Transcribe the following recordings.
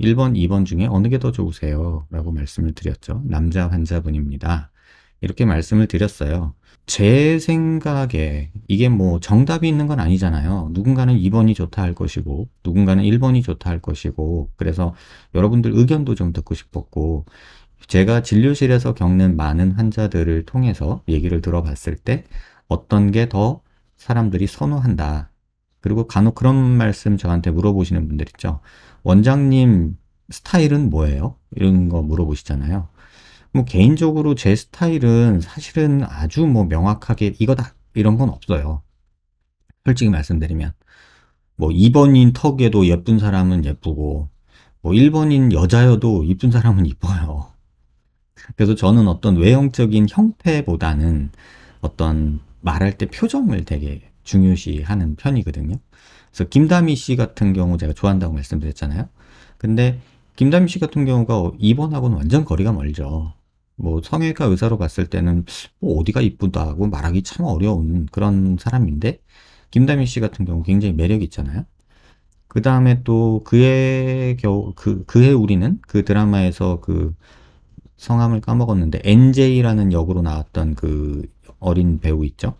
1번, 2번 중에 어느 게 더 좋으세요? 라고 말씀을 드렸죠. 남자 환자분입니다. 이렇게 말씀을 드렸어요. 제 생각에 이게 뭐 정답이 있는 건 아니잖아요. 누군가는 2번이 좋다 할 것이고 누군가는 1번이 좋다 할 것이고 그래서 여러분들 의견도 좀 듣고 싶었고 제가 진료실에서 겪는 많은 환자들을 통해서 얘기를 들어봤을 때 어떤 게 더 사람들이 선호한다. 그리고 간혹 그런 말씀 저한테 물어보시는 분들 있죠. 원장님 스타일은 뭐예요? 이런 거 물어보시잖아요. 뭐 개인적으로 제 스타일은 사실은 아주 뭐 명확하게 이거다 이런 건 없어요. 솔직히 말씀드리면 뭐 2번인 턱에도 예쁜 사람은 예쁘고 뭐 1번인 여자여도 이쁜 사람은 이뻐요. 그래서 저는 어떤 외형적인 형태보다는 어떤 말할 때 표정을 되게 중요시하는 편이거든요. 그래서 김다미 씨 같은 경우 제가 좋아한다고 말씀드렸잖아요. 근데 김다미 씨 같은 경우가 어, 입원하고는 완전 거리가 멀죠. 뭐 성형외과 의사로 봤을 때는 뭐 어디가 이쁘다고 말하기 참 어려운 그런 사람인데 김다미 씨 같은 경우 굉장히 매력 있잖아요. 그 다음에 또 그의 겨우 그 그해 우리는 그 드라마에서 그 성함을 까먹었는데 NJ라는 역으로 나왔던 그 어린 배우 있죠.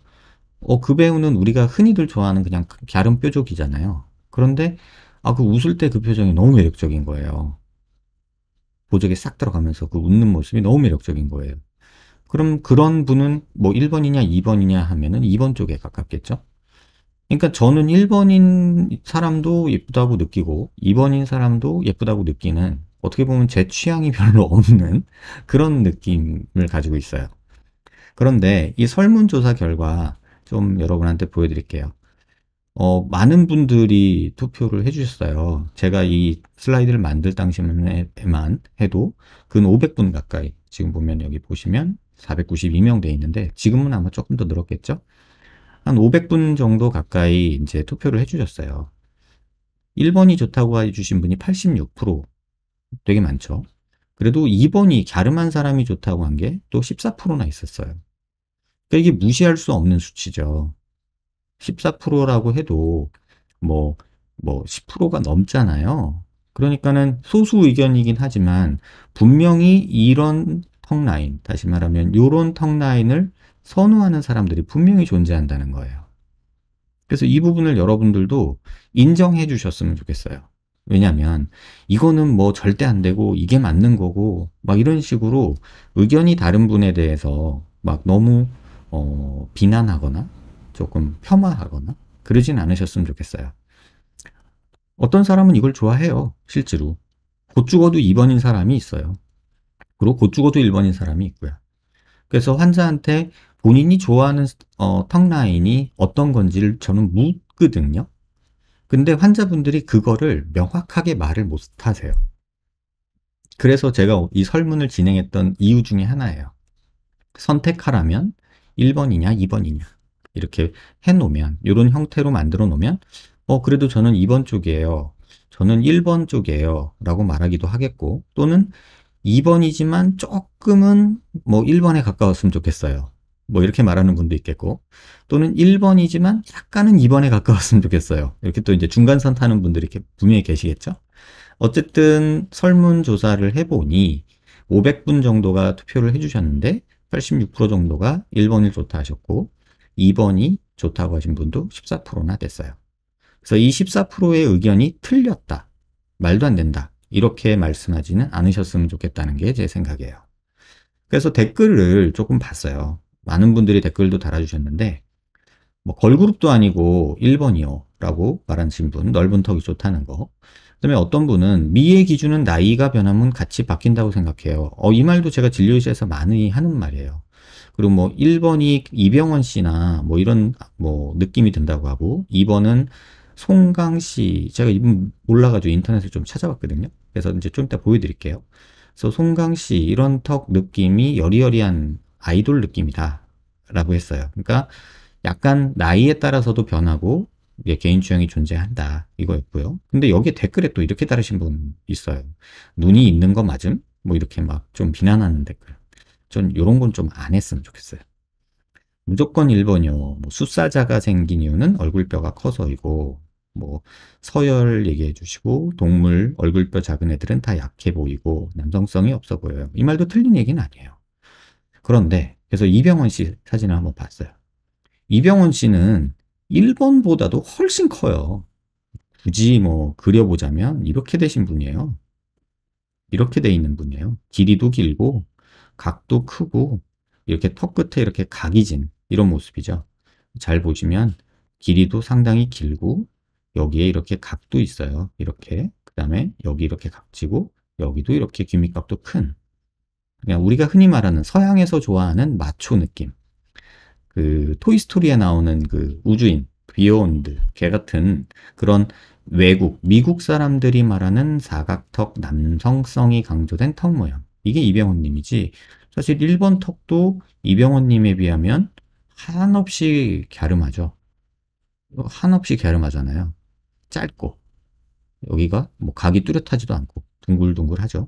어, 그 배우는 우리가 흔히들 좋아하는 그냥 그 갸름 뾰족이잖아요. 그런데 아, 그 웃을 때 그 표정이 너무 매력적인 거예요. 보조개 싹 들어가면서 그 웃는 모습이 너무 매력적인 거예요. 그럼 그런 분은 뭐 1번이냐 2번이냐 하면은 2번 쪽에 가깝겠죠? 그러니까 저는 1번인 사람도 예쁘다고 느끼고 2번인 사람도 예쁘다고 느끼는 어떻게 보면 제 취향이 별로 없는 그런 느낌을 가지고 있어요. 그런데 이 설문조사 결과 좀 여러분한테 보여드릴게요. 어, 많은 분들이 투표를 해주셨어요. 제가 이 슬라이드를 만들 당시에만 해도 근 500분 가까이 지금 보면 여기 보시면 492명 돼 있는데 지금은 아마 조금 더 늘었겠죠? 한 500분 정도 가까이 이제 투표를 해주셨어요. 1번이 좋다고 해주신 분이 86% 되게 많죠. 그래도 2번이 갸름한 사람이 좋다고 한 게 또 14%나 있었어요. 그러니까 이게 무시할 수 없는 수치죠. 14%라고 해도 뭐, 뭐 10%가 넘잖아요. 그러니까는 소수 의견이긴 하지만 분명히 이런 턱 라인, 다시 말하면 이런 턱 라인을 선호하는 사람들이 분명히 존재한다는 거예요. 그래서 이 부분을 여러분들도 인정해 주셨으면 좋겠어요. 왜냐면 하 이거는 뭐 절대 안 되고 이게 맞는 거고 막 이런 식으로 의견이 다른 분에 대해서 막 너무 어, 비난하거나 조금 폄하하거나 그러진 않으셨으면 좋겠어요. 어떤 사람은 이걸 좋아해요. 실제로. 곧 죽어도 2번인 사람이 있어요. 그리고 곧 죽어도 1번인 사람이 있고요. 그래서 환자한테 본인이 좋아하는 어, 턱 라인이 어떤 건지를 저는 묻거든요. 근데 환자분들이 그거를 명확하게 말을 못 하세요. 그래서 제가 이 설문을 진행했던 이유 중에 하나예요. 선택하라면 1번이냐 2번이냐 이렇게 해놓으면 이런 형태로 만들어 놓으면 어 그래도 저는 2번 쪽이에요 저는 1번 쪽이에요 라고 말하기도 하겠고 또는 2번이지만 조금은 뭐 1번에 가까웠으면 좋겠어요 뭐 이렇게 말하는 분도 있겠고 또는 1번이지만 약간은 2번에 가까웠으면 좋겠어요 이렇게 또 이제 중간선 타는 분들이 이렇게 분명히 계시겠죠 어쨌든 설문조사를 해보니 500분 정도가 투표를 해주셨는데 86% 정도가 1번이 좋다 하셨고 2번이 좋다고 하신 분도 14%나 됐어요. 그래서 이 14%의 의견이 틀렸다, 말도 안 된다 이렇게 말씀하지는 않으셨으면 좋겠다는 게 제 생각이에요. 그래서 댓글을 조금 봤어요. 많은 분들이 댓글도 달아주셨는데 뭐 걸그룹도 아니고 1번이요 라고 말하신 분 넓은 턱이 좋다는 거 그다음에 어떤 분은 미의 기준은 나이가 변하면 같이 바뀐다고 생각해요. 어, 이 말도 제가 진료실에서 많이 하는 말이에요. 그리고 뭐 1번이 이병헌 씨나 뭐 이런 뭐 느낌이 든다고 하고 2번은 송강 씨 제가 몰라가지고 인터넷을 좀 찾아봤거든요. 그래서 이제 좀 이따 보여드릴게요. 그래서 송강 씨 이런 턱 느낌이 여리여리한 아이돌 느낌이다 라고 했어요. 그러니까 약간 나이에 따라서도 변하고 예, 개인 취향이 존재한다 이거였고요. 근데 여기에 댓글에 또 이렇게 따르신분 있어요. 눈이 있는 거 맞음? 뭐 이렇게 막 좀 비난하는 댓글. 전 이런 건 좀 안 했으면 좋겠어요. 무조건 1번이요. 뭐 숫사자가 생긴 이유는 얼굴뼈가 커서이고 뭐 서열 얘기해 주시고 동물 얼굴뼈 작은 애들은 다 약해 보이고 남성성이 없어 보여요. 이 말도 틀린 얘기는 아니에요. 그런데 그래서 이병헌 씨 사진을 한번 봤어요. 이병헌 씨는 1번보다도 훨씬 커요. 굳이 뭐 그려보자면 이렇게 되신 분이에요. 이렇게 돼 있는 분이에요. 길이도 길고 각도 크고 이렇게 턱 끝에 이렇게 각이 진 이런 모습이죠. 잘 보시면 길이도 상당히 길고 여기에 이렇게 각도 있어요. 이렇게 그 다음에 여기 이렇게 각지고 여기도 이렇게 귀밑각도 큰 그냥 우리가 흔히 말하는 서양에서 좋아하는 마초 느낌 그 토이스토리에 나오는 그 우주인 비욘드 개 같은 그런 외국 미국 사람들이 말하는 사각턱 남성성이 강조된 턱 모양 이게 이병헌님이지 사실 1번 턱도 이병헌님에 비하면 한없이 갸름하죠 한없이 갸름하잖아요 짧고 여기가 뭐 각이 뚜렷하지도 않고 둥글둥글하죠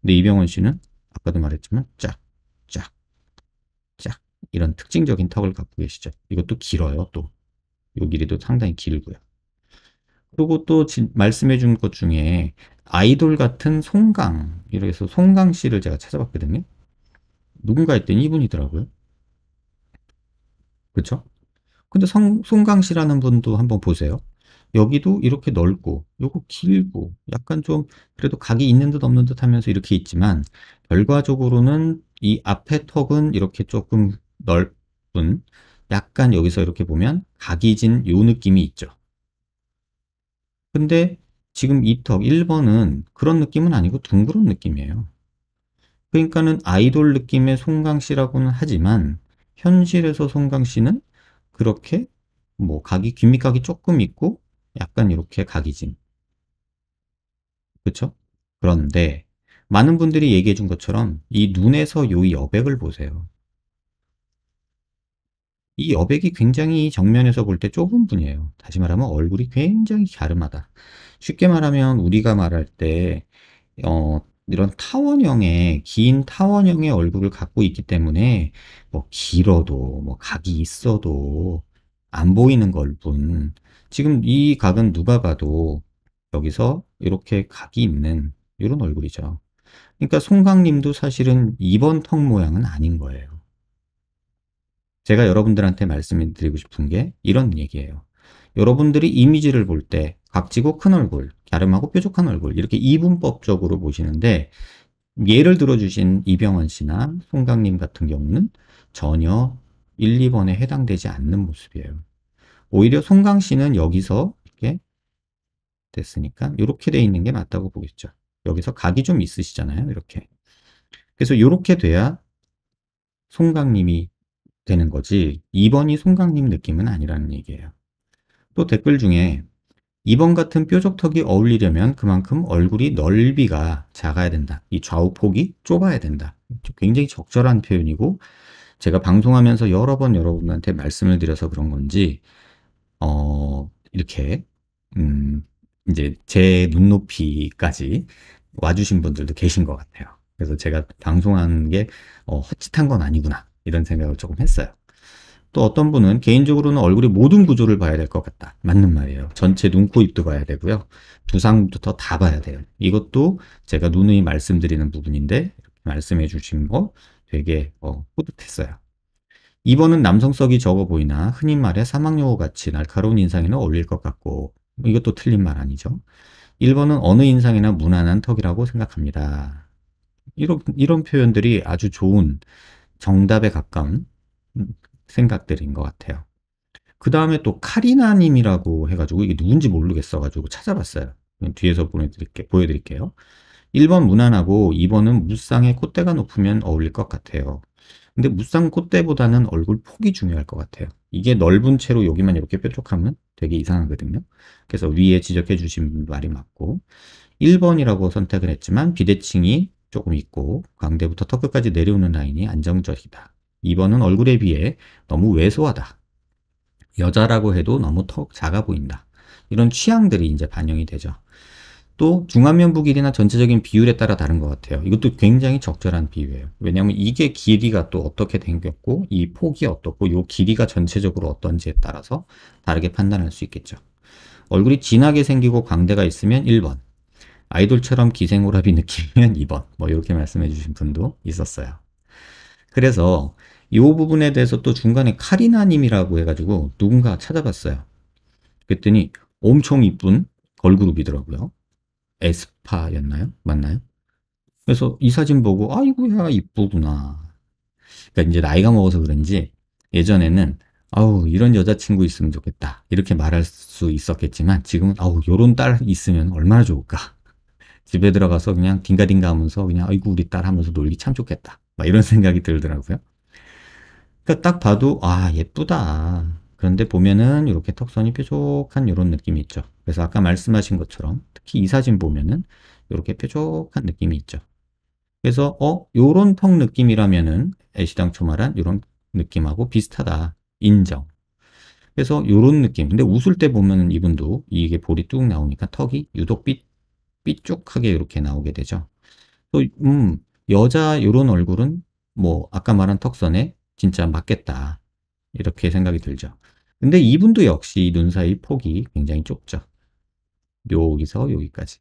근데 이병헌 씨는 아까도 말했지만 쫙쫙 이런 특징적인 턱을 갖고 계시죠. 이것도 길어요. 또요 길이도 상당히 길고요. 그리고 또 말씀해준 것 중에 아이돌 같은 송강 이래서 송강 씨를 제가 찾아봤거든요. 누군가 했더니 이분이더라고요. 그렇죠? 근데 성, 송강 씨라는 분도 한번 보세요. 여기도 이렇게 넓고 요거 길고 약간 좀 그래도 각이 있는 듯 없는 듯 하면서 이렇게 있지만 결과적으로는 이 앞에 턱은 이렇게 조금 넓은 약간 여기서 이렇게 보면 각이 진요 느낌이 있죠. 근데 지금 이 턱 1번은 그런 느낌은 아니고 둥그런 느낌이에요. 그러니까는 아이돌 느낌의 송강 씨라고는 하지만 현실에서 송강 씨는 그렇게 뭐 각이 귀밑각이 조금 있고 약간 이렇게 각이 진 그렇죠? 그런데 많은 분들이 얘기해 준 것처럼 이 눈에서 요 여백을 보세요. 이 여백이 굉장히 정면에서 볼 때 좁은 분이에요. 다시 말하면 얼굴이 굉장히 갸름하다. 쉽게 말하면 우리가 말할 때 어, 이런 타원형의 긴 타원형의 얼굴을 갖고 있기 때문에 뭐 길어도 뭐 각이 있어도 안 보이는 걸뿐 지금 이 각은 누가 봐도 여기서 이렇게 각이 있는 이런 얼굴이죠. 그러니까 송강님도 사실은 2번 턱 모양은 아닌 거예요. 제가 여러분들한테 말씀드리고 싶은 게 이런 얘기예요. 여러분들이 이미지를 볼 때 각지고 큰 얼굴, 갸름하고 뾰족한 얼굴 이렇게 이분법적으로 보시는데 예를 들어주신 이병헌 씨나 송강님 같은 경우는 전혀 1, 2번에 해당되지 않는 모습이에요. 오히려 송강 씨는 여기서 이렇게 됐으니까 이렇게 돼 있는 게 맞다고 보겠죠. 여기서 각이 좀 있으시잖아요. 이렇게. 그래서 이렇게 돼야 송강님이 되는 거지 2번이 송강님 느낌은 아니라는 얘기예요. 또 댓글 중에 2번 같은 뾰족턱이 어울리려면 그만큼 얼굴이 넓이가 작아야 된다. 이 좌우폭이 좁아야 된다. 굉장히 적절한 표현이고 제가 방송하면서 여러 번 여러분한테 말씀을 드려서 그런 건지 어 이렇게 음 이제 제 눈높이까지 와주신 분들도 계신 것 같아요. 그래서 제가 방송하는 게 어, 헛짓한 건 아니구나 이런 생각을 조금 했어요. 또 어떤 분은 개인적으로는 얼굴의 모든 구조를 봐야 될 것 같다. 맞는 말이에요. 전체 눈, 코, 입도 봐야 되고요. 두상부터 다 봐야 돼요. 이것도 제가 누누이 말씀드리는 부분인데 말씀해 주신 거 되게 어, 뿌듯했어요. 2번은 남성성이 적어 보이나 흔히 말해 사막용어 같이 날카로운 인상에는 어울릴 것 같고 뭐 이것도 틀린 말 아니죠. 1번은 어느 인상이나 무난한 턱이라고 생각합니다. 이런, 이런 표현들이 아주 좋은 정답에 가까운 생각들인 것 같아요. 그 다음에 또 카리나님이라고 해가지고 이게 누군지 모르겠어가지고 찾아봤어요. 뒤에서 보내드릴게, 보여드릴게요. 1번 무난하고 2번은 무쌍의 콧대가 높으면 어울릴 것 같아요. 근데 무쌍 콧대보다는 얼굴 폭이 중요할 것 같아요. 이게 넓은 채로 여기만 이렇게 뾰족하면 되게 이상하거든요. 그래서 위에 지적해 주신 말이 맞고 1번이라고 선택을 했지만 비대칭이 조금 있고 광대부터 턱끝까지 내려오는 라인이 안정적이다. 2번은 얼굴에 비해 너무 왜소하다. 여자라고 해도 너무 턱 작아 보인다. 이런 취향들이 이제 반영이 되죠. 또 중안면부 길이나 전체적인 비율에 따라 다른 것 같아요. 이것도 굉장히 적절한 비유예요. 왜냐하면 이게 길이가 또 어떻게 생겼고 이 폭이 어떻고 이 길이가 전체적으로 어떤지에 따라서 다르게 판단할 수 있겠죠. 얼굴이 진하게 생기고 광대가 있으면 1번 아이돌처럼 기생오라비 느낌이면 2번 뭐 이렇게 말씀해 주신 분도 있었어요. 그래서 이 부분에 대해서 또 중간에 카리나님이라고 해가지고 누군가 찾아봤어요. 그랬더니 엄청 이쁜 걸그룹이더라고요. 에스파였나요? 맞나요? 그래서 이 사진 보고 아이고야 이쁘구나. 그러니까 이제 나이가 먹어서 그런지 예전에는 아우 이런 여자친구 있으면 좋겠다 이렇게 말할 수 있었겠지만 지금은 아우 요런 딸 있으면 얼마나 좋을까 집에 들어가서 그냥 딩가딩가 하면서 그냥 아이고 우리 딸 하면서 놀기 참 좋겠다. 막 이런 생각이 들더라고요. 그러니까 딱 봐도 아 예쁘다. 그런데 보면은 이렇게 턱선이 뾰족한 이런 느낌이 있죠. 그래서 아까 말씀하신 것처럼 특히 이 사진 보면은 이렇게 뾰족한 느낌이 있죠. 그래서 어 요런 턱 느낌이라면은 애시당초말한 이런 느낌하고 비슷하다. 인정. 그래서 요런 느낌. 근데 웃을 때 보면은 이분도 이게 볼이 뚝 나오니까 턱이 유독 삐, 삐쭉하게 이렇게 나오게 되죠. 또, 음, 여자 이런 얼굴은 뭐 아까 말한 턱선에 진짜 맞겠다. 이렇게 생각이 들죠. 근데 이분도 역시 눈 사이 폭이 굉장히 좁죠. 여기서 여기까지.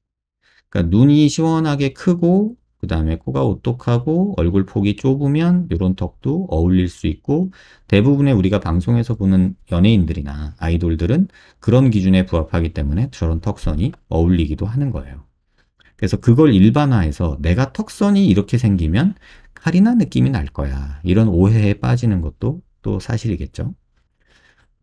그러니까 눈이 시원하게 크고 그 다음에 코가 오똑하고 얼굴 폭이 좁으면 이런 턱도 어울릴 수 있고 대부분의 우리가 방송에서 보는 연예인들이나 아이돌들은 그런 기준에 부합하기 때문에 저런 턱선이 어울리기도 하는 거예요. 그래서 그걸 일반화해서 내가 턱선이 이렇게 생기면 칼이나 느낌이 날 거야. 이런 오해에 빠지는 것도 또 사실이겠죠.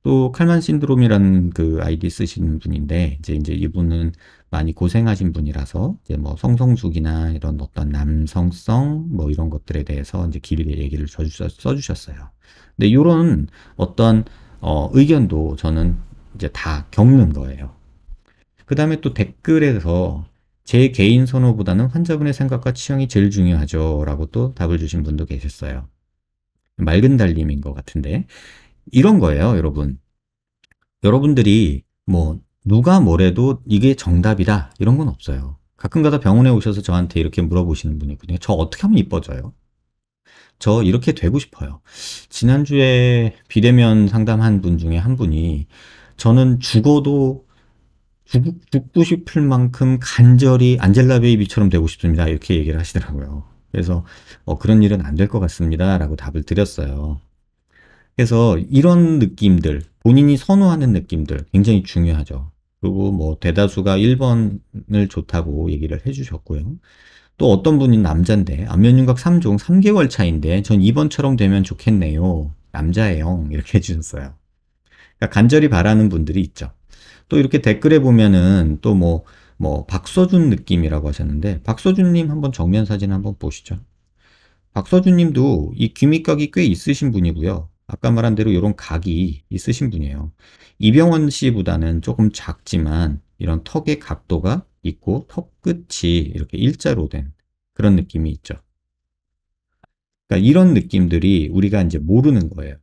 또 칼만 신드롬이라는 그 아이디 쓰시는 분인데 이제 이제 이분은 많이 고생하신 분이라서 이제 뭐 성성숙이나 이런 어떤 남성성 뭐 이런 것들에 대해서 이제 길게 얘기를 써주셨어요. 근데 이런 어떤 어 의견도 저는 이제 다 겪는 거예요. 그 다음에 또 댓글에서 제 개인 선호보다는 환자분의 생각과 취향이 제일 중요하죠. 라고 또 답을 주신 분도 계셨어요. 맑은 달님인 것 같은데. 이런 거예요, 여러분. 여러분들이 뭐, 누가 뭐래도 이게 정답이다. 이런 건 없어요. 가끔가다 병원에 오셔서 저한테 이렇게 물어보시는 분이 있거든요. 저 어떻게 하면 이뻐져요? 저 이렇게 되고 싶어요. 지난주에 비대면 상담한 분 중에 한 분이 저는 죽어도 죽고 싶을 만큼 간절히 안젤라 베이비처럼 되고 싶습니다. 이렇게 얘기를 하시더라고요. 그래서 어, 그런 일은 안 될 것 같습니다. 라고 답을 드렸어요. 그래서 이런 느낌들, 본인이 선호하는 느낌들 굉장히 중요하죠. 그리고 뭐 대다수가 1번을 좋다고 얘기를 해주셨고요. 또 어떤 분인 남자인데 안면윤곽 3종 3개월 차인데 전 2번처럼 되면 좋겠네요. 남자예요. 이렇게 해주셨어요. 그러니까 간절히 바라는 분들이 있죠. 또 이렇게 댓글에 보면은 또 뭐, 뭐, 박서준 느낌이라고 하셨는데, 박서준님 한번 정면 사진 한번 보시죠. 박서준님도 이 귀밑각이 꽤 있으신 분이고요. 아까 말한 대로 이런 각이 있으신 분이에요. 이병헌 씨보다는 조금 작지만 이런 턱의 각도가 있고 턱 끝이 이렇게 일자로 된 그런 느낌이 있죠. 그러니까 이런 느낌들이 우리가 이제 모르는 거예요.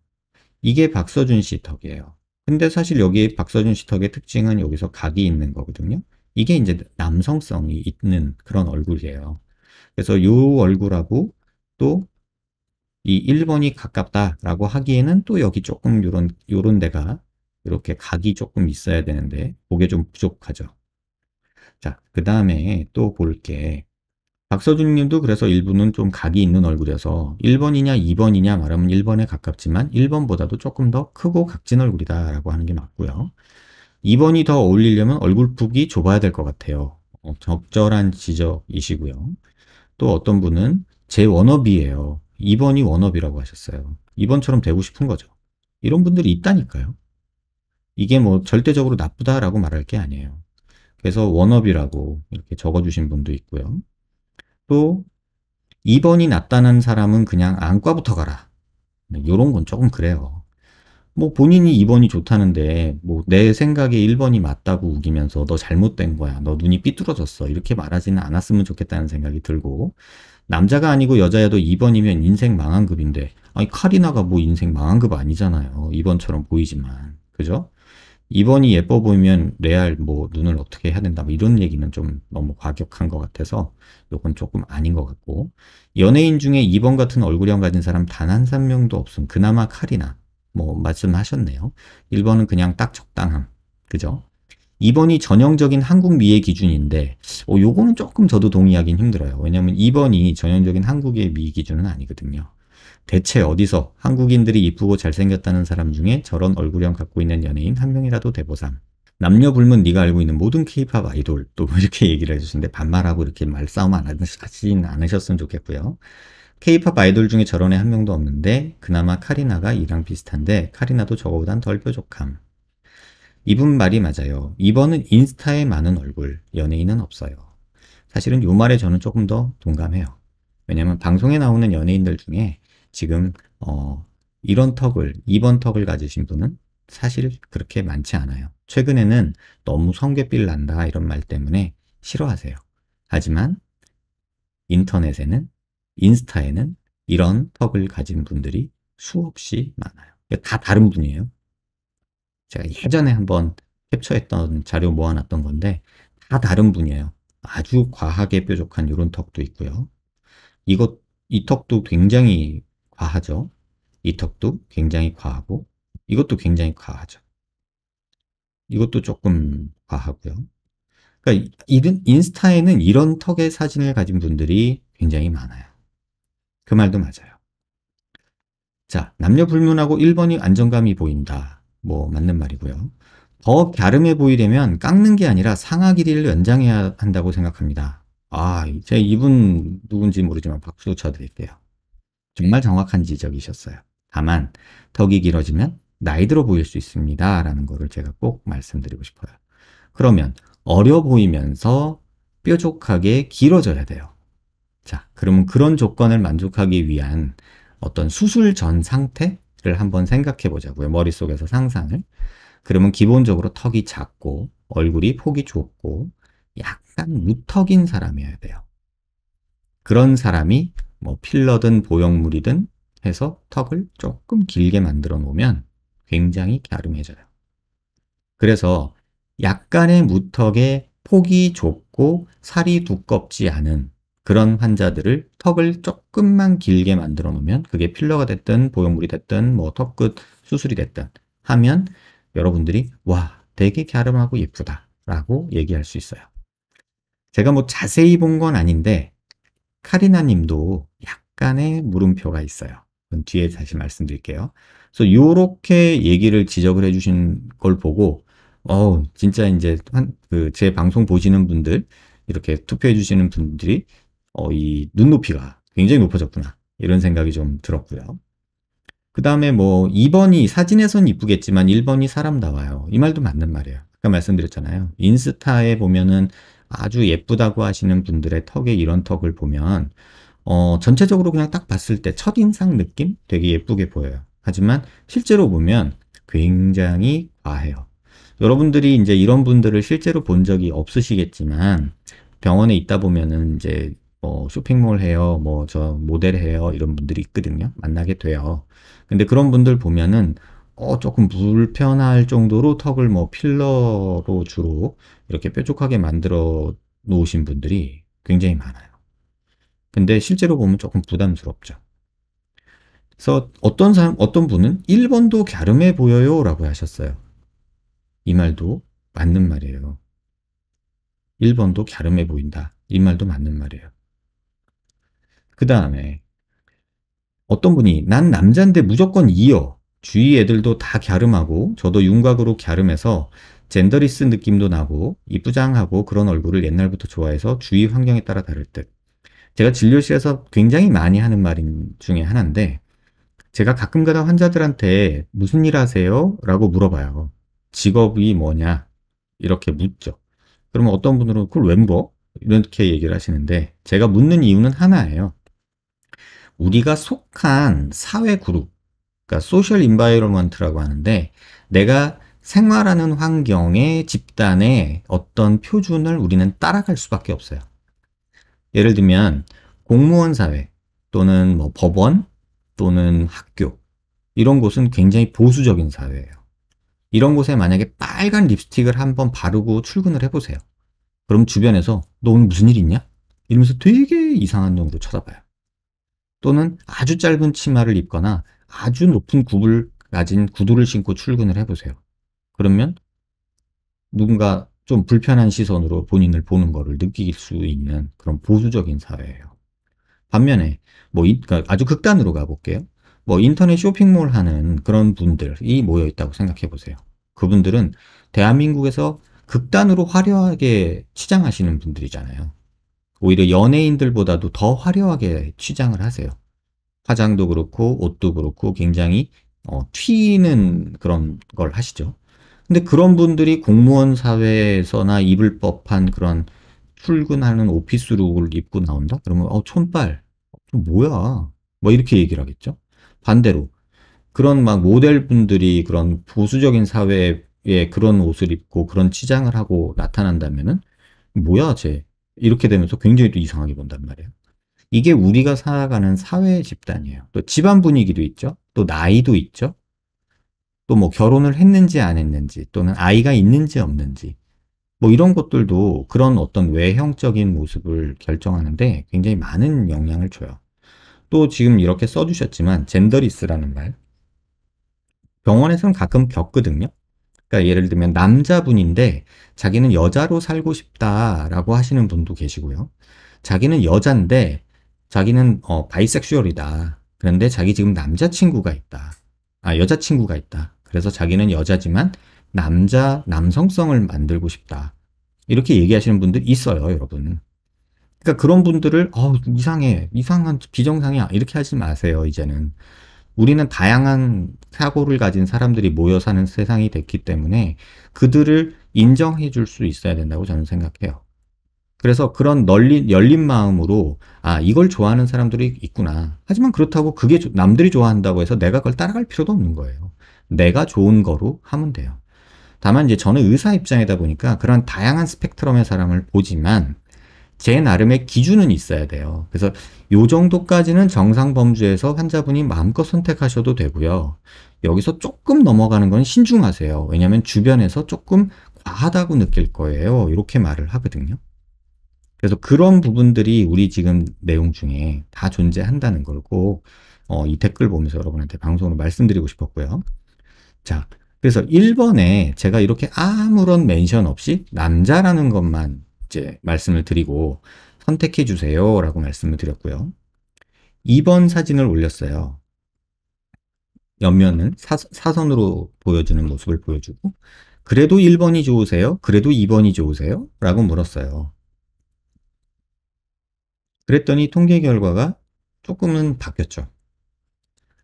이게 박서준 씨 턱이에요. 근데 사실 여기 박서준 시탁의 특징은 여기서 각이 있는 거거든요. 이게 이제 남성성이 있는 그런 얼굴이에요. 그래서 이 얼굴하고 또 이 1번이 가깝다라고 하기에는 또 여기 조금 요런, 요런 데가 이렇게 각이 조금 있어야 되는데 그게 좀 부족하죠. 자, 그 다음에 또볼게 박서준님도 그래서 일부는 좀 각이 있는 얼굴이어서 1번이냐 2번이냐 말하면 1번에 가깝지만 1번보다도 조금 더 크고 각진 얼굴이다 라고 하는 게 맞고요. 2번이 더 어울리려면 얼굴 폭이 좁아야 될 것 같아요. 어, 적절한 지적이시고요. 또 어떤 분은 제 워너비예요. 2번이 워너비라고 하셨어요. 2번처럼 되고 싶은 거죠. 이런 분들이 있다니까요. 이게 뭐 절대적으로 나쁘다라고 말할 게 아니에요. 그래서 워너비라고 이렇게 적어주신 분도 있고요. 또 2번이 낫다는 사람은 그냥 안과부터 가라. 네, 요런 건 조금 그래요. 뭐 본인이 2번이 좋다는데 뭐 내 생각에 1번이 맞다고 우기면서 너 잘못된 거야. 너 눈이 삐뚤어졌어. 이렇게 말하지는 않았으면 좋겠다는 생각이 들고 남자가 아니고 여자여도 2번이면 인생 망한 급인데 아니 카리나가 뭐 인생 망한 급 아니잖아요. 2번처럼 보이지만. 그죠? 2번이 예뻐 보이면 레알 뭐 눈을 어떻게 해야 된다 뭐 이런 얘기는 좀 너무 과격한 것 같아서 요건 조금 아닌 것 같고 연예인 중에 2번 같은 얼굴형 가진 사람 단한 3명도 없음 그나마 카리나 뭐 말씀하셨네요 1번은 그냥 딱 적당함 그죠 2번이 전형적인 한국 미의 기준인데 어, 요거는 조금 저도 동의하긴 힘들어요 왜냐면 2번이 전형적인 한국의 미의 기준은 아니거든요 대체 어디서 한국인들이 이쁘고 잘생겼다는 사람 중에 저런 얼굴형 갖고 있는 연예인 한 명이라도 대보삼. 남녀 불문 네가 알고 있는 모든 케이팝 아이돌 또 이렇게 얘기를 해주시는데 반말하고 이렇게 말싸움 안 하시진 않으셨으면 좋겠고요. 케이팝 아이돌 중에 저런 애 한 명도 없는데 그나마 카리나가 이랑 비슷한데 카리나도 저거보단 덜 뾰족함. 이분 말이 맞아요. 이번은 인스타에 많은 얼굴, 연예인은 없어요. 사실은 요 말에 저는 조금 더 동감해요. 왜냐면 방송에 나오는 연예인들 중에 지금 어, 이런 턱을, 2번 턱을 가지신 분은 사실 그렇게 많지 않아요. 최근에는 너무 성게삘 난다 이런 말 때문에 싫어하세요. 하지만 인터넷에는, 인스타에는 이런 턱을 가진 분들이 수없이 많아요. 그러니까 다 다른 분이에요. 제가 예전에 한번 캡처했던 자료 모아놨던 건데 다 다른 분이에요. 아주 과하게 뾰족한 이런 턱도 있고요. 이것 이 턱도 굉장히 과하죠. 이 턱도 굉장히 과하고 이것도 굉장히 과하죠. 이것도 조금 과하고요. 그러니까 이런 인스타에는 이런 턱의 사진을 가진 분들이 굉장히 많아요. 그 말도 맞아요. 자, 남녀 불문하고 1번이 안정감이 보인다. 뭐 맞는 말이고요. 더 갸름해 보이려면 깎는 게 아니라 상하 길이를 연장해야 한다고 생각합니다. 아, 제 이분 누군지 모르지만 박수 쳐드릴게요. 정말 정확한 지적이셨어요. 다만 턱이 길어지면 나이 들어 보일 수 있습니다. 라는 거를 제가 꼭 말씀드리고 싶어요. 그러면 어려 보이면서 뾰족하게 길어져야 돼요. 자, 그러면 그런 조건을 만족하기 위한 어떤 수술 전 상태를 한번 생각해 보자고요. 머릿속에서 상상을. 그러면 기본적으로 턱이 작고 얼굴이 폭이 좁고 약간 무턱인 사람이어야 돼요. 그런 사람이 뭐 필러든 보형물이든 해서 턱을 조금 길게 만들어 놓으면 굉장히 갸름해져요. 그래서 약간의 무턱에 폭이 좁고 살이 두껍지 않은 그런 환자들을 턱을 조금만 길게 만들어 놓으면 그게 필러가 됐든 보형물이 됐든 뭐 턱끝 수술이 됐든 하면 여러분들이 와 되게 갸름하고 예쁘다 라고 얘기할 수 있어요. 제가 뭐 자세히 본 건 아닌데 카리나 님도 약간의 물음표가 있어요. 뒤에 다시 말씀드릴게요. 그래서 요렇게 얘기를 지적을 해주신 걸 보고 어 진짜 이제 한그제 방송 보시는 분들 이렇게 투표해 주시는 분들이 어이 눈높이가 굉장히 높아졌구나 이런 생각이 좀 들었고요. 그 다음에 뭐 2번이 사진에선 이쁘겠지만 1번이 사람나와요이 말도 맞는 말이에요. 아까 말씀드렸잖아요. 인스타에 보면은 아주 예쁘다고 하시는 분들의 턱에 이런 턱을 보면 어, 전체적으로 그냥 딱 봤을 때 첫인상 느낌 되게 예쁘게 보여요. 하지만 실제로 보면 굉장히 과해요. 여러분들이 이제 이런 분들을 실제로 본 적이 없으시겠지만 병원에 있다 보면은 이제 뭐 쇼핑몰 해요, 뭐 저 모델 해요 이런 분들이 있거든요. 만나게 돼요. 근데 그런 분들 보면은 어 조금 불편할 정도로 턱을 뭐 필러로 주로 이렇게 뾰족하게 만들어 놓으신 분들이 굉장히 많아요. 근데 실제로 보면 조금 부담스럽죠. 그래서 어떤 사람, 어떤 분은 1번도 갸름해 보여요 라고 하셨어요. 이 말도 맞는 말이에요. 1번도 갸름해 보인다. 이 말도 맞는 말이에요. 그 다음에 어떤 분이 난 남잔데 무조건 이어. 주위 애들도 다 갸름하고 저도 윤곽으로 갸름해서 젠더리스 느낌도 나고 이쁘장하고 그런 얼굴을 옛날부터 좋아해서 주위 환경에 따라 다를 듯. 제가 진료실에서 굉장히 많이 하는 말 중에 하나인데 제가 가끔가다 환자들한테 무슨 일 하세요? 라고 물어봐요. 직업이 뭐냐? 이렇게 묻죠. 그러면 어떤 분들은 그걸 왜 물어? 이렇게 얘기를 하시는데 제가 묻는 이유는 하나예요. 우리가 속한 사회 그룹, 그러니까 소셜 인바이러먼트라고 하는데 내가 생활하는 환경의 집단의 어떤 표준을 우리는 따라갈 수밖에 없어요. 예를 들면 공무원 사회 또는 뭐 법원 또는 학교 이런 곳은 굉장히 보수적인 사회예요. 이런 곳에 만약에 빨간 립스틱을 한번 바르고 출근을 해보세요. 그럼 주변에서 너 오늘 무슨 일 있냐? 이러면서 되게 이상한 눈도로 쳐다봐요. 또는 아주 짧은 치마를 입거나 아주 높은 굽을 가진 구두를 신고 출근을 해보세요. 그러면 누군가 좀 불편한 시선으로 본인을 보는 것을 느낄 수 있는 그런 보수적인 사회예요. 반면에 뭐 이, 그러니까 아주 극단으로 가볼게요. 뭐 인터넷 쇼핑몰 하는 그런 분들이 모여 있다고 생각해 보세요. 그분들은 대한민국에서 극단으로 화려하게 치장하시는 분들이잖아요. 오히려 연예인들보다도 더 화려하게 치장을 하세요. 화장도 그렇고 옷도 그렇고 굉장히 어, 튀는 그런 걸 하시죠. 근데 그런 분들이 공무원 사회에서나 입을 법한 그런 출근하는 오피스룩을 입고 나온다? 그러면 어 촌빨 어, 뭐야 뭐 이렇게 얘기를 하겠죠. 반대로 그런 막 모델 분들이 그런 보수적인 사회에 그런 옷을 입고 그런 치장을 하고 나타난다면은 뭐야 쟤 이렇게 되면서 굉장히 또 이상하게 본단 말이에요. 이게 우리가 살아가는 사회 집단이에요. 또 집안 분위기도 있죠. 또 나이도 있죠. 또뭐 결혼을 했는지 안 했는지 또는 아이가 있는지 없는지 뭐 이런 것들도 그런 어떤 외형적인 모습을 결정하는데 굉장히 많은 영향을 줘요. 또 지금 이렇게 써주셨지만 젠더리스라는 말 병원에서는 가끔 겪거든요. 그러니까 예를 들면 남자분인데 자기는 여자로 살고 싶다라고 하시는 분도 계시고요. 자기는 여잔데 자기는 어, 바이섹슈얼이다. 그런데 자기 지금 남자친구가 있다. 아, 여자친구가 있다. 그래서 자기는 여자지만 남자, 남성성을 만들고 싶다. 이렇게 얘기하시는 분들 있어요, 여러분. 그러니까 그런 분들을 어, 이상해, 이상한 비정상이야 이렇게 하지 마세요, 이제는. 우리는 다양한 사고를 가진 사람들이 모여 사는 세상이 됐기 때문에 그들을 인정해 줄 수 있어야 된다고 저는 생각해요. 그래서 그런 널린, 열린 마음으로 아 이걸 좋아하는 사람들이 있구나. 하지만 그렇다고 그게 남들이 좋아한다고 해서 내가 그걸 따라갈 필요도 없는 거예요. 내가 좋은 거로 하면 돼요. 다만 이제 저는 의사 입장이다 보니까 그런 다양한 스펙트럼의 사람을 보지만 제 나름의 기준은 있어야 돼요. 그래서 요 정도까지는 정상 범주에서 환자분이 마음껏 선택하셔도 되고요. 여기서 조금 넘어가는 건 신중하세요. 왜냐하면 주변에서 조금 과하다고 느낄 거예요. 이렇게 말을 하거든요. 그래서 그런 부분들이 우리 지금 내용 중에 다 존재한다는 걸꼭 어, 이 댓글 보면서 여러분한테 방송으로 말씀드리고 싶었고요. 자, 그래서 1번에 제가 이렇게 아무런 멘션 없이 남자라는 것만 이제 말씀을 드리고 선택해 주세요 라고 말씀을 드렸고요. 2번 사진을 올렸어요. 옆면은 사, 사선으로 보여주는 모습을 보여주고 그래도 1번이 좋으세요? 그래도 2번이 좋으세요? 라고 물었어요. 그랬더니 통계 결과가 조금은 바뀌었죠.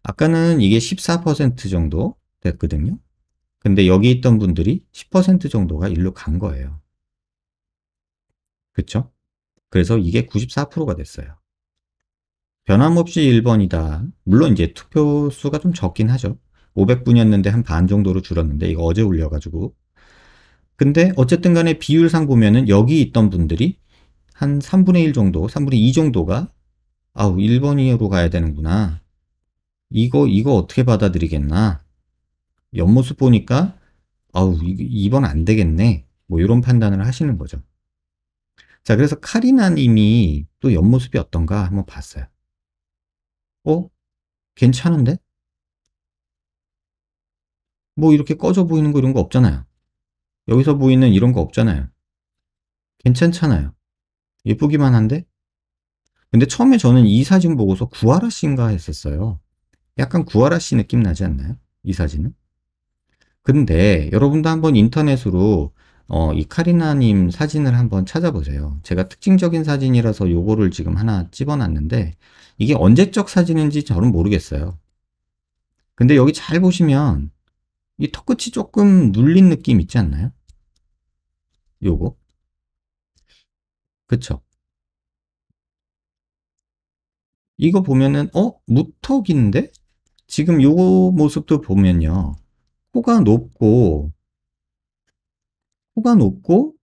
아까는 이게 14% 정도 됐거든요. 근데 여기 있던 분들이 10% 정도가 일로 간 거예요. 그쵸? 그래서 이게 94%가 됐어요. 변함없이 1번이다. 물론 이제 투표 수가 좀 적긴 하죠. 500분이었는데 한 반 정도로 줄었는데 이거 어제 올려가지고 근데 어쨌든 간에 비율상 보면은 여기 있던 분들이 한 3분의 1 정도, 3분의 2 정도가 아우 1번으로 가야 되는구나. 이거 이거 어떻게 받아들이겠나? 옆모습 보니까 아우 2번 안 되겠네 뭐 이런 판단을 하시는 거죠. 자 그래서 카리나 님이 또 옆모습이 어떤가 한번 봤어요. 어? 괜찮은데? 뭐 이렇게 꺼져 보이는 거 이런 거 없잖아요. 여기서 보이는 이런 거 없잖아요. 괜찮잖아요. 예쁘기만 한데? 근데 처음에 저는 이 사진 보고서 구하라 씨인가 했었어요. 약간 구하라 씨 느낌 나지 않나요? 이 사진은? 근데 여러분도 한번 인터넷으로 어, 이 카리나님 사진을 한번 찾아보세요. 제가 특징적인 사진이라서 요거를 지금 하나 집어놨는데 이게 언제적 사진인지 저는 모르겠어요. 근데 여기 잘 보시면 이 턱끝이 조금 눌린 느낌 있지 않나요? 요거 그쵸? 이거 보면은 어? 무턱인데? 지금 요거 모습도 보면요 코가 높고 코가 높고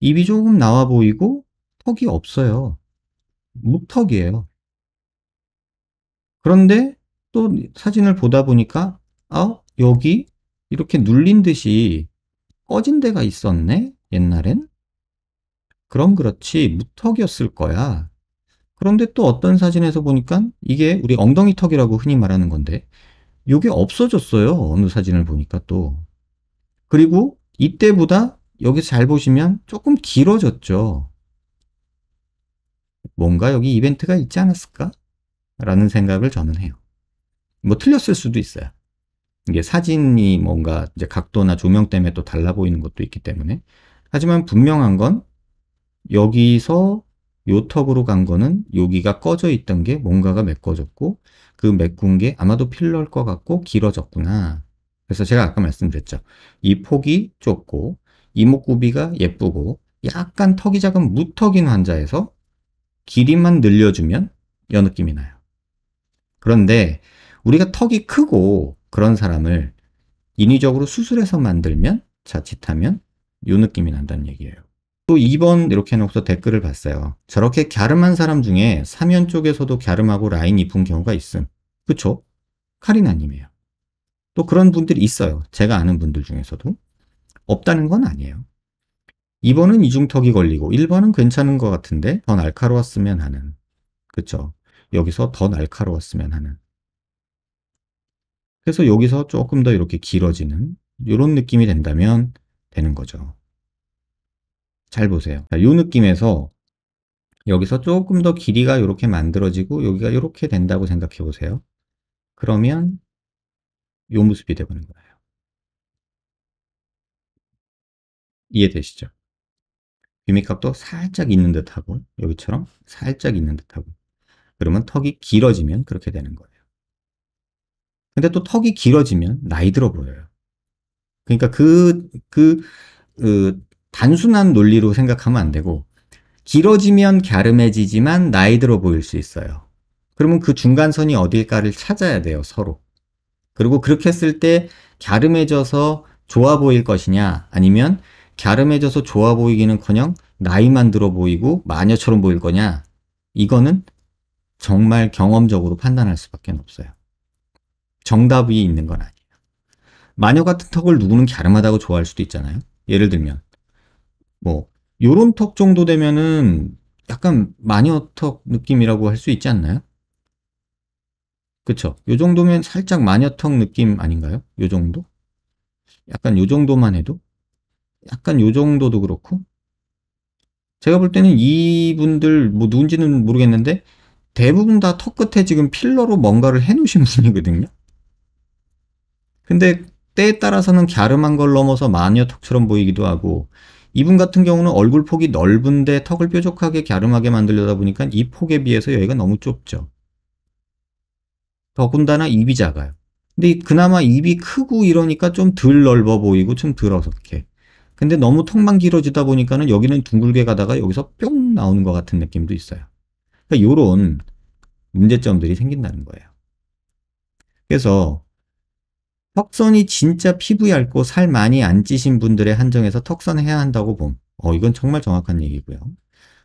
입이 조금 나와 보이고 턱이 없어요. 무턱이에요. 그런데 또 사진을 보다 보니까 아 여기 이렇게 눌린 듯이 꺼진 데가 있었네 옛날엔 그럼 그렇지 무턱이었을 거야 그런데 또 어떤 사진에서 보니까 이게 우리 엉덩이 턱이라고 흔히 말하는 건데 이게 없어졌어요. 어느 사진을 보니까 또. 그리고 이때보다 여기서 잘 보시면 조금 길어졌죠. 뭔가 여기 이벤트가 있지 않았을까? 라는 생각을 저는 해요. 뭐 틀렸을 수도 있어요. 이게 사진이 뭔가 이제 각도나 조명 때문에 또 달라 보이는 것도 있기 때문에. 하지만 분명한 건 여기서 요 턱으로 간 거는 여기가 꺼져 있던 게 뭔가가 메꿔졌고 그 메꾼 게 아마도 필러일 것 같고 길어졌구나. 그래서 제가 아까 말씀드렸죠. 이 폭이 좁고 이목구비가 예쁘고 약간 턱이 작은 무턱인 환자에서 길이만 늘려주면 여 느낌이 나요. 그런데 우리가 턱이 크고 그런 사람을 인위적으로 수술해서 만들면 자칫하면 요 느낌이 난다는 얘기예요. 또 2번 이렇게 해놓고서 댓글을 봤어요. 저렇게 갸름한 사람 중에 사면 쪽에서도 갸름하고 라인 이쁜 경우가 있음. 그쵸? 카리나님이에요. 또 그런 분들이 있어요. 제가 아는 분들 중에서도. 없다는 건 아니에요. 2번은 이중턱이 걸리고 1번은 괜찮은 것 같은데 더 날카로웠으면 하는. 그쵸? 여기서 더 날카로웠으면 하는. 그래서 여기서 조금 더 이렇게 길어지는 이런 느낌이 된다면 되는 거죠. 잘 보세요. 자, 요 느낌에서 여기서 조금 더 길이가 이렇게 만들어지고 여기가 이렇게 된다고 생각해 보세요. 그러면 요 모습이 되보는 거예요. 이해되시죠? 유미값도 살짝 있는 듯하고 여기처럼 살짝 있는 듯하고 그러면 턱이 길어지면 그렇게 되는 거예요. 근데 또 턱이 길어지면 나이 들어 보여요. 그러니까 그, 그, 그 단순한 논리로 생각하면 안 되고 길어지면 갸름해지지만 나이 들어 보일 수 있어요. 그러면 그 중간선이 어딜까를 찾아야 돼요, 서로. 그리고 그렇게 했을 때 갸름해져서 좋아 보일 것이냐 아니면 갸름해져서 좋아 보이기는커녕 나이만 들어 보이고 마녀처럼 보일 거냐 이거는 정말 경험적으로 판단할 수밖에 없어요. 정답이 있는 건 아니에요. 마녀 같은 턱을 누구는 갸름하다고 좋아할 수도 있잖아요. 예를 들면 뭐 요런 턱 정도 되면은 약간 마녀턱 느낌이라고 할 수 있지 않나요? 그쵸? 요 정도면 살짝 마녀턱 느낌 아닌가요? 요 정도? 약간 요 정도만 해도? 약간 요 정도도 그렇고? 제가 볼 때는 이분들 뭐 누군지는 모르겠는데 대부분 다 턱 끝에 지금 필러로 뭔가를 해놓으신 분이거든요? 근데 때에 따라서는 갸름한 걸 넘어서 마녀턱처럼 보이기도 하고 이분 같은 경우는 얼굴 폭이 넓은데 턱을 뾰족하게 갸름하게 만들려다 보니까 이 폭에 비해서 여기가 너무 좁죠. 더군다나 입이 작아요. 근데 그나마 입이 크고 이러니까 좀 덜 넓어 보이고 좀덜 어색해. 근데 너무 턱만 길어지다 보니까는 여기는 둥글게 가다가 여기서 뿅 나오는 것 같은 느낌도 있어요. 그러니까 요런 문제점들이 생긴다는 거예요. 그래서 턱선이 진짜 피부 얇고 살 많이 안 찌신 분들의 한정에서 턱선 해야 한다고 봄. 어, 이건 정말 정확한 얘기고요.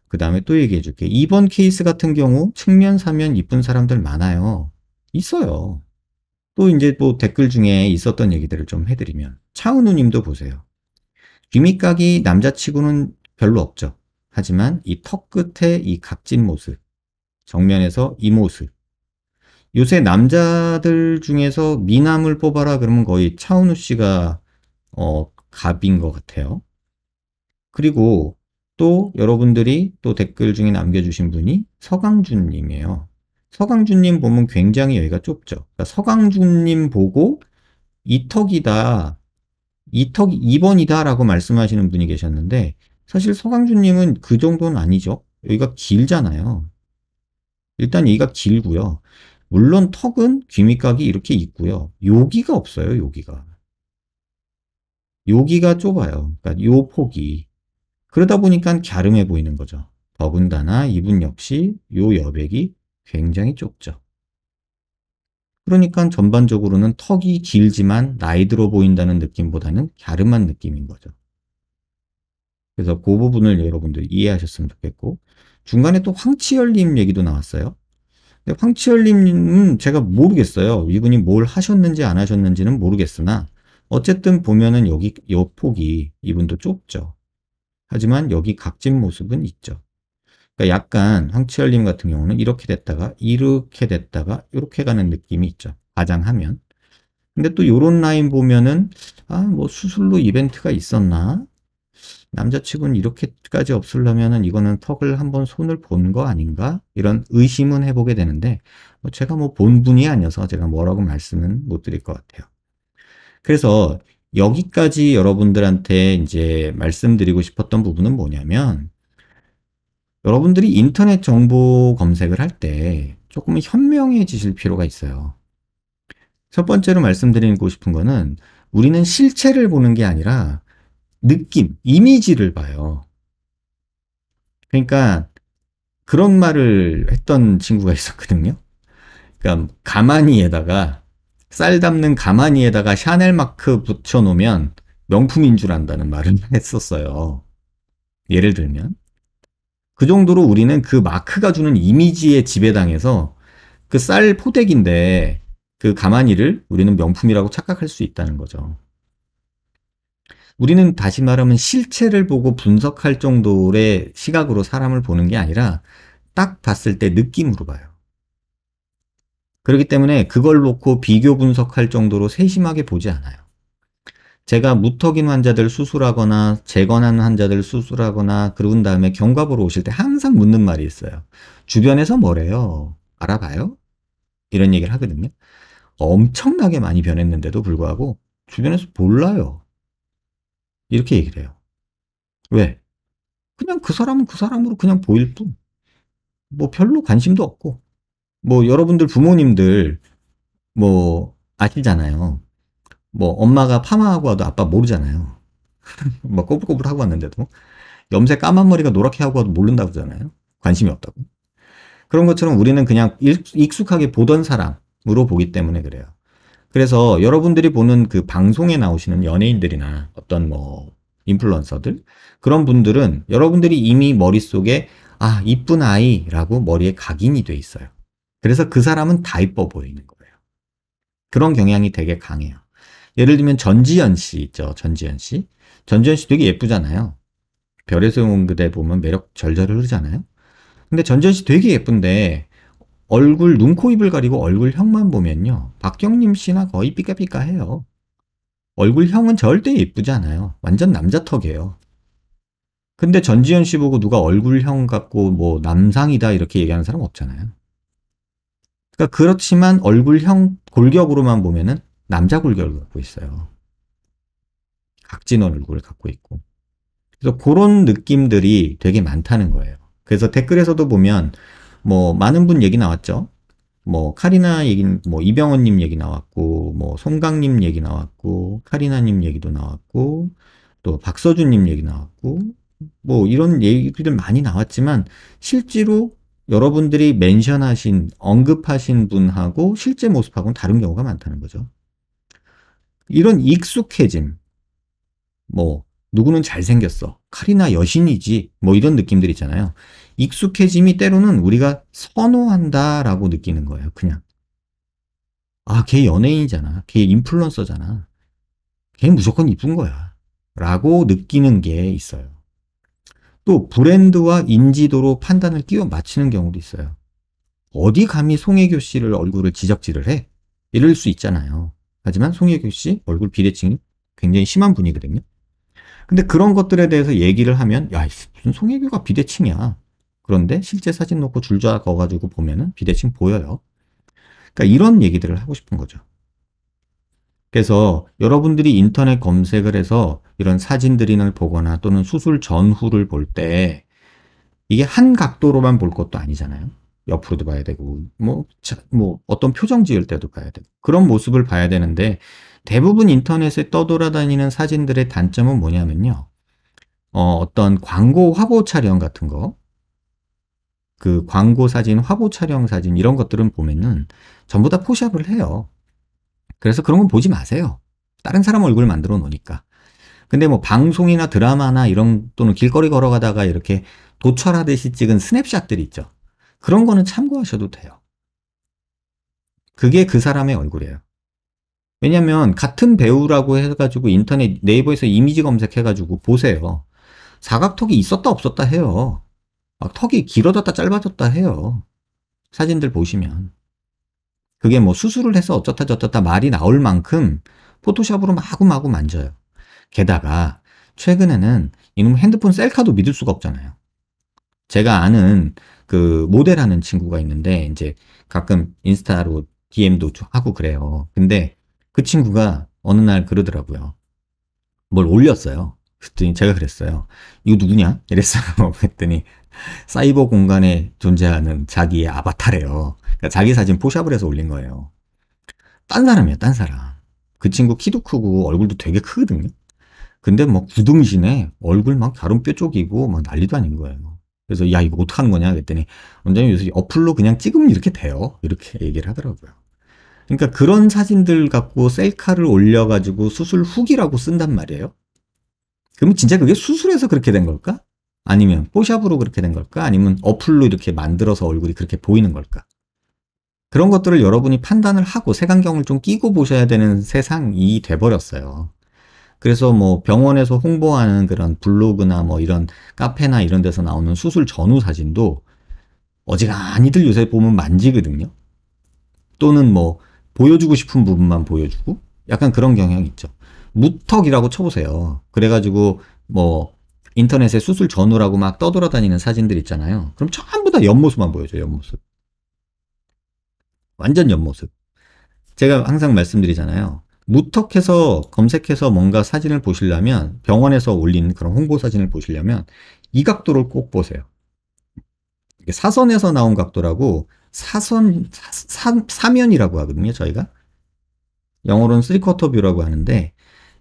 그 다음에 또 얘기해 줄게. 이번 케이스 같은 경우 측면 사면 이쁜 사람들 많아요. 있어요. 또 이제 또 뭐 댓글 중에 있었던 얘기들을 좀 해드리면 차은우 님도 보세요. 귀밑각이 남자치고는 별로 없죠. 하지만 이 턱 끝에 이 각진 모습, 정면에서 이 모습, 요새 남자들 중에서 미남을 뽑아라 그러면 거의 차은우 씨가 어, 갑인 것 같아요. 그리고 또 여러분들이 또 댓글 중에 남겨주신 분이 서강준 님이에요. 서강준 님 보면 굉장히 여기가 좁죠. 그러니까 서강준 님 보고 이턱이다, 이 턱 2번이다 라고 말씀하시는 분이 계셨는데 사실 서강준 님은 그 정도는 아니죠. 여기가 길잖아요. 일단 여기가 길고요. 물론 턱은 귀밑각이 이렇게 있고요. 여기가 없어요. 여기가. 여기가 좁아요. 그러니까 요 폭이. 그러다 보니까 갸름해 보이는 거죠. 더군다나 이분 역시 요 여백이 굉장히 좁죠. 그러니까 전반적으로는 턱이 길지만 나이 들어 보인다는 느낌보다는 갸름한 느낌인 거죠. 그래서 그 부분을 여러분들 이해하셨으면 좋겠고 중간에 또 황치열림 얘기도 나왔어요. 네, 황치열님은 제가 모르겠어요. 이분이 뭘 하셨는지 안 하셨는지는 모르겠으나 어쨌든 보면은 여기 요 폭이 이분도 좁죠. 하지만 여기 각진 모습은 있죠. 그러니까 약간 황치열님 같은 경우는 이렇게 됐다가 이렇게 됐다가 이렇게 가는 느낌이 있죠. 가장 하면. 근데 또 요런 라인 보면은 아뭐 수술로 이벤트가 있었나 남자친구는 이렇게까지 없으려면은 이거는 턱을 한번 손을 본 거 아닌가? 이런 의심은 해보게 되는데 뭐 제가 뭐 본 분이 아니어서 제가 뭐라고 말씀은 못 드릴 것 같아요. 그래서 여기까지 여러분들한테 이제 말씀드리고 싶었던 부분은 뭐냐면 여러분들이 인터넷 정보 검색을 할 때 조금 현명해지실 필요가 있어요. 첫 번째로 말씀드리고 싶은 거는 우리는 실체를 보는 게 아니라 느낌, 이미지를 봐요. 그러니까 그런 말을 했던 친구가 있었거든요. 그러니까 가마니에다가 쌀 담는 가마니에다가 샤넬 마크 붙여 놓으면 명품인 줄 안다는 말을 했었어요. 예를 들면 그 정도로 우리는 그 마크가 주는 이미지에 지배당해서 그 쌀 포대기인데 그 가마니를 우리는 명품이라고 착각할 수 있다는 거죠. 우리는 다시 말하면 실체를 보고 분석할 정도의 시각으로 사람을 보는 게 아니라 딱 봤을 때 느낌으로 봐요. 그렇기 때문에 그걸 놓고 비교 분석할 정도로 세심하게 보지 않아요. 제가 무턱인 환자들 수술하거나 재건한 환자들 수술하거나 그런 다음에 경과 보러 오실 때 항상 묻는 말이 있어요. 주변에서 뭐래요? 알아봐요? 이런 얘기를 하거든요. 엄청나게 많이 변했는데도 불구하고 주변에서 몰라요. 이렇게 얘기를 해요. 왜? 그냥 그 사람은 그 사람으로 그냥 보일 뿐. 뭐 별로 관심도 없고. 뭐 여러분들 부모님들 뭐 아시잖아요. 뭐 엄마가 파마하고 와도 아빠 모르잖아요. 막 꼬불꼬불 하고 왔는데도 염색 까만 머리가 노랗게 하고 와도 모른다고 그러잖아요. 관심이 없다고. 그런 것처럼 우리는 그냥 익숙하게 보던 사람으로 보기 때문에 그래요. 그래서 여러분들이 보는 그 방송에 나오시는 연예인들이나 어떤 뭐 인플루언서들 그런 분들은 여러분들이 이미 머릿속에 아 이쁜 아이라고 머리에 각인이 돼 있어요. 그래서 그 사람은 다 이뻐 보이는 거예요. 그런 경향이 되게 강해요. 예를 들면 전지현 씨 있죠. 전지현 씨. 전지현 씨 되게 예쁘잖아요. 별의 소용그대 보면 매력 절절 흐르잖아요. 근데 전지현 씨 되게 예쁜데 얼굴 눈, 코, 입을 가리고 얼굴형만 보면요. 박경림 씨나 거의 삐까삐까해요. 얼굴형은 절대 예쁘지 않아요. 완전 남자 턱이에요. 근데 전지현 씨 보고 누가 얼굴형 같고 뭐 남상이다 이렇게 얘기하는 사람 없잖아요. 그러니까 그렇지만 얼굴형 골격으로만 보면은 남자 골격을 갖고 있어요. 각진 얼굴을 갖고 있고. 그래서 그런 느낌들이 되게 많다는 거예요. 그래서 댓글에서도 보면 뭐 많은 분 얘기 나왔죠. 뭐 카리나 얘기, 뭐 이병헌님 얘기 나왔고, 뭐 송강님 얘기 나왔고, 카리나님 얘기도 나왔고, 또 박서준님 얘기 나왔고, 뭐 이런 얘기들 많이 나왔지만 실제로 여러분들이 멘션하신 언급하신 분하고 실제 모습하고는 다른 경우가 많다는 거죠. 이런 익숙해짐, 뭐 누구는 잘생겼어, 카리나 여신이지, 뭐 이런 느낌들 있잖아요. 익숙해짐이 때로는 우리가 선호한다라고 느끼는 거예요. 그냥. 아, 걔 연예인이잖아. 걔 인플루언서잖아. 걔 무조건 이쁜 거야. 라고 느끼는 게 있어요. 또 브랜드와 인지도로 판단을 끼워 맞추는 경우도 있어요. 어디 감히 송혜교 씨를 얼굴을 지적질을 해? 이럴 수 있잖아요. 하지만 송혜교 씨 얼굴 비대칭이 굉장히 심한 분이거든요. 근데 그런 것들에 대해서 얘기를 하면 야 무슨 송혜교가 비대칭이야. 그런데 실제 사진 놓고 줄자 거가지고 보면은 비대칭 보여요. 그러니까 이런 얘기들을 하고 싶은 거죠. 그래서 여러분들이 인터넷 검색을 해서 이런 사진들을 보거나 또는 수술 전후를 볼 때 이게 한 각도로만 볼 것도 아니잖아요. 옆으로도 봐야 되고 뭐, 뭐 어떤 표정 지을 때도 봐야 되고 그런 모습을 봐야 되는데 대부분 인터넷에 떠돌아다니는 사진들의 단점은 뭐냐면요. 어, 어떤 광고 화보 촬영 같은 거그 광고 사진, 화보 촬영 사진 이런 것들은 보면은 전부 다 포샵을 해요. 그래서 그런 건 보지 마세요. 다른 사람 얼굴 만들어 놓으니까. 근데 뭐 방송이나 드라마나 이런 또는 길거리 걸어가다가 이렇게 도철하듯이 찍은 스냅샷들 있죠. 그런 거는 참고하셔도 돼요. 그게 그 사람의 얼굴이에요. 왜냐면 같은 배우라고 해가지고 인터넷 네이버에서 이미지 검색해가지고 보세요. 사각턱이 있었다 없었다 해요. 막 턱이 길어졌다 짧아졌다 해요. 사진들 보시면. 그게 뭐 수술을 해서 어쩌다 저쩌다 말이 나올 만큼 포토샵으로 마구마구 만져요. 게다가 최근에는 이놈 핸드폰 셀카도 믿을 수가 없잖아요. 제가 아는 그 모델하는 친구가 있는데 이제 가끔 인스타로 DM도 하고 그래요. 근데 그 친구가 어느 날 그러더라고요. 뭘 올렸어요. 그랬더니 제가 그랬어요. 이거 누구냐? 이랬어요. 그랬더니 사이버 공간에 존재하는 자기의 아바타래요. 그러니까 자기 사진 포샵을 해서 올린 거예요. 딴 사람이에요, 딴 사람. 그 친구 키도 크고 얼굴도 되게 크거든요. 근데 뭐 구등신에 얼굴 막 가름뼈 쪽이고 막 난리도 아닌 거예요. 그래서 야 이거 어떡하는 거냐 그랬더니 원장님 요새 어플로 그냥 찍으면 이렇게 돼요. 이렇게 얘기를 하더라고요. 그러니까 그런 사진들 갖고 셀카를 올려가지고 수술 후기라고 쓴단 말이에요. 그럼 진짜 그게 수술해서 그렇게 된 걸까? 아니면 포샵으로 그렇게 된 걸까? 아니면 어플로 이렇게 만들어서 얼굴이 그렇게 보이는 걸까? 그런 것들을 여러분이 판단을 하고 색안경을 좀 끼고 보셔야 되는 세상이 돼버렸어요. 그래서 뭐 병원에서 홍보하는 그런 블로그나 뭐 이런 카페나 이런 데서 나오는 수술 전후 사진도 어지간히들 요새 보면 만지거든요. 또는 뭐 보여주고 싶은 부분만 보여주고 약간 그런 경향이 있죠. 무턱이라고 쳐보세요. 그래가지고 뭐 인터넷에 수술 전후라고 막 떠돌아다니는 사진들 있잖아요. 그럼 전부 다 옆모습만 보여줘요. 옆모습. 완전 옆모습. 제가 항상 말씀드리잖아요. 무턱해서 검색해서 뭔가 사진을 보시려면 병원에서 올린 그런 홍보 사진을 보시려면 이 각도를 꼭 보세요. 사선에서 나온 각도라고 사선 사, 사 면이라고 하거든요. 저희가 영어로는 쓰리쿼터 뷰라고 하는데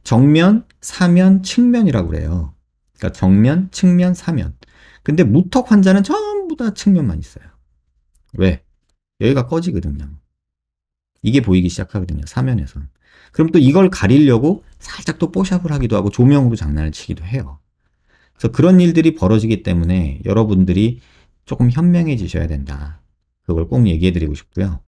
정면, 사면, 측면이라고 그래요. 그러니까 정면, 측면, 사면. 근데 무턱 환자는 전부 다 측면만 있어요. 왜? 여기가 꺼지거든요. 이게 보이기 시작하거든요. 사면에서. 그럼 또 이걸 가리려고 살짝 또 뽀샵을 하기도 하고 조명으로 장난을 치기도 해요. 그래서 그런 일들이 벌어지기 때문에 여러분들이 조금 현명해지셔야 된다. 그걸 꼭 얘기해 드리고 싶고요.